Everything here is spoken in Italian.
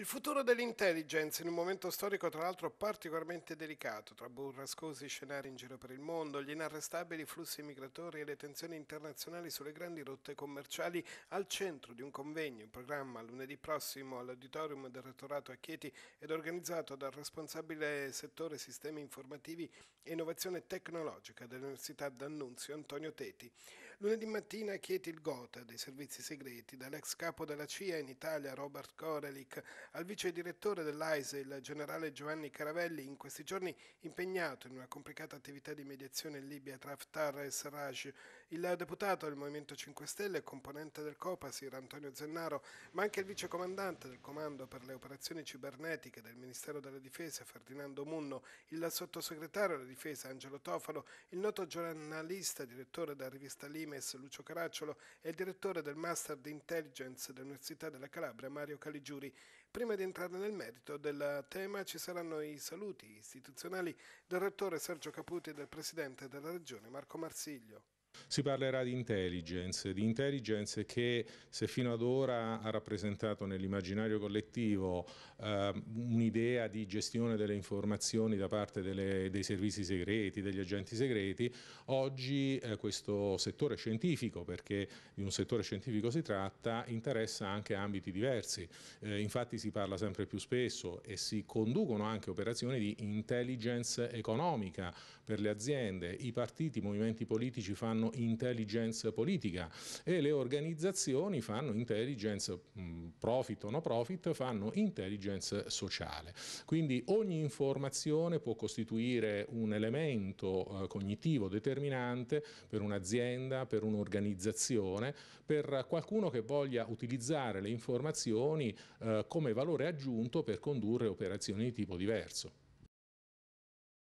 Il futuro dell'intelligence, in un momento storico tra l'altro particolarmente delicato, tra burrascosi scenari in giro per il mondo, gli inarrestabili flussi migratori e le tensioni internazionali sulle grandi rotte commerciali, al centro di un convegno in programma lunedì prossimo all'auditorium del rettorato a Chieti ed organizzato dal responsabile settore sistemi informativi e innovazione tecnologica dell'Università d'Annunzio Antonio Teti. Lunedì mattina a Chieti il Gota dei servizi segreti, dall'ex capo della CIA in Italia Robert Korelik al vice direttore dell'AISE, il generale Giovanni Caravelli, in questi giorni impegnato in una complicata attività di mediazione in Libia tra Haftar e Sarraj, il deputato del Movimento 5 Stelle e componente del Copasir Antonio Zennaro, ma anche il vice comandante del Comando per le operazioni cibernetiche del Ministero della Difesa Ferdinando Munno, il sottosegretario della Difesa Angelo Tofalo, il noto giornalista direttore della rivista Limes Lucio Caracciolo e il direttore del Master di Intelligence dell'Università della Calabria Mario Caligiuri. Prima di entrare nel merito del tema ci saranno i saluti istituzionali del rettore Sergio Caputi e del presidente della regione Marco Marsiglio. Si parlerà di intelligence, di intelligence che se fino ad ora ha rappresentato nell'immaginario collettivo eh, un'idea di gestione delle informazioni da parte delle, dei servizi segreti, degli agenti segreti, oggi eh, questo settore scientifico, perché di un settore scientifico si tratta, interessa anche ambiti diversi. Eh, infatti si parla sempre più spesso e si conducono anche operazioni di intelligence economica per le aziende, i partiti, i movimenti politici fanno fanno intelligence politica e le organizzazioni fanno intelligence mm, profit o no profit, fanno intelligence sociale. Quindi ogni informazione può costituire un elemento eh, cognitivo determinante per un'azienda, per un'organizzazione, per qualcuno che voglia utilizzare le informazioni eh, come valore aggiunto per condurre operazioni di tipo diverso.